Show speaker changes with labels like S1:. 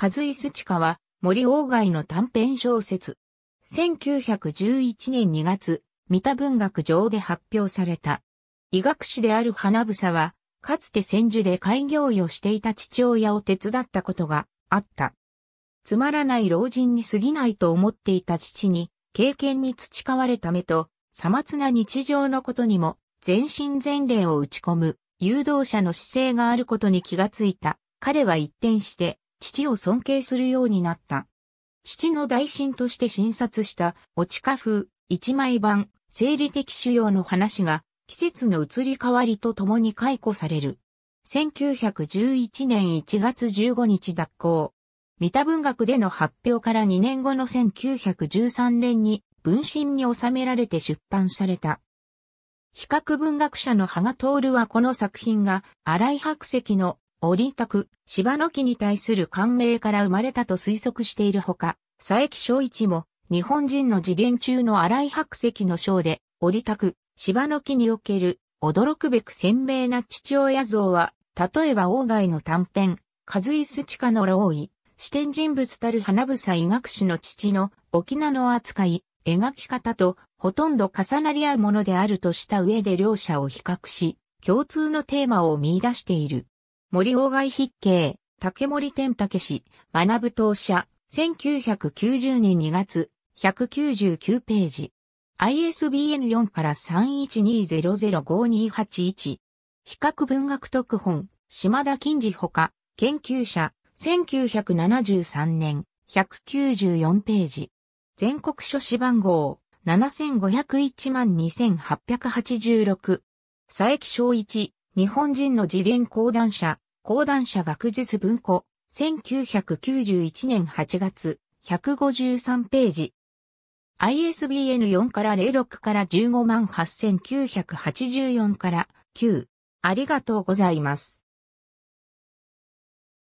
S1: カズイスチカは森鴎外の短編小説。1911年2月、三田文学上で発表された。医学士である花房は、かつて千住で開業医をしていた父親を手伝ったことがあった。つまらない老人に過ぎないと思っていた父に、経験に培われた目と、さまつな日常のことにも、全身全霊を打ち込む、誘導者の姿勢があることに気がついた。彼は一転して、父を尊敬するようになった。父の大臣として診察した地下風一枚版生理的腫瘍の話が季節の移り変わりとともに解雇される。1911年1月15日脱行。三田文学での発表から2年後の1913年に文春に収められて出版された。比較文学者の芳賀徹はこの作品が荒井白石の折りたく、芝の木に対する感銘から生まれたと推測しているほか、佐伯正一も、日本人の次元中の荒井白石の章で、折りたく、芝の木における、驚くべく鮮明な父親像は、例えば王外の短編、カズイスチカの老い、視点人物たる花房医学士の父の沖縄の扱い、描き方とほとんど重なり合うものであるとした上で両者を比較し、共通のテーマを見出している。森鴎外筆形、竹森天武氏、学ぶ当社、1990年2月、199ページ。ISBN 4から31200528比較文学特本、島田金次ほか、研究者、1973年、194ページ。全国書誌番号、75012886。佐伯昭一、日本人の次元講談社、講談社学術文庫、1991年8月、153ページ。ISBN 4から06から15万8984から9。ありがとうございます。